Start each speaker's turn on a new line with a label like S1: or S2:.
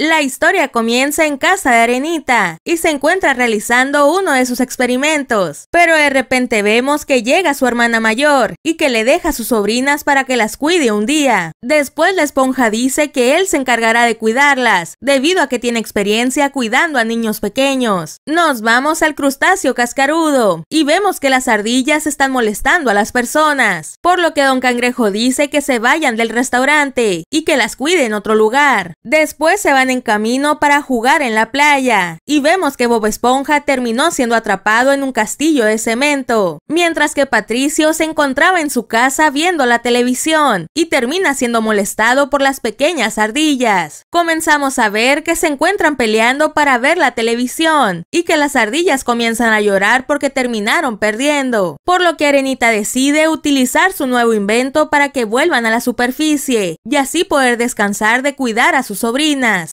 S1: La historia comienza en casa de Arenita y se encuentra realizando uno de sus experimentos, pero de repente vemos que llega su hermana mayor y que le deja a sus sobrinas para que las cuide un día. Después la esponja dice que él se encargará de cuidarlas, debido a que tiene experiencia cuidando a niños pequeños. Nos vamos al crustáceo cascarudo y vemos que las ardillas están molestando a las personas, por lo que Don Cangrejo dice que se vayan del restaurante y que las cuide en otro lugar. Después se van en camino para jugar en la playa, y vemos que Bob Esponja terminó siendo atrapado en un castillo de cemento, mientras que Patricio se encontraba en su casa viendo la televisión, y termina siendo molestado por las pequeñas ardillas. Comenzamos a ver que se encuentran peleando para ver la televisión, y que las ardillas comienzan a llorar porque terminaron perdiendo, por lo que Arenita decide utilizar su nuevo invento para que vuelvan a la superficie, y así poder descansar de cuidar a sus sobrinas.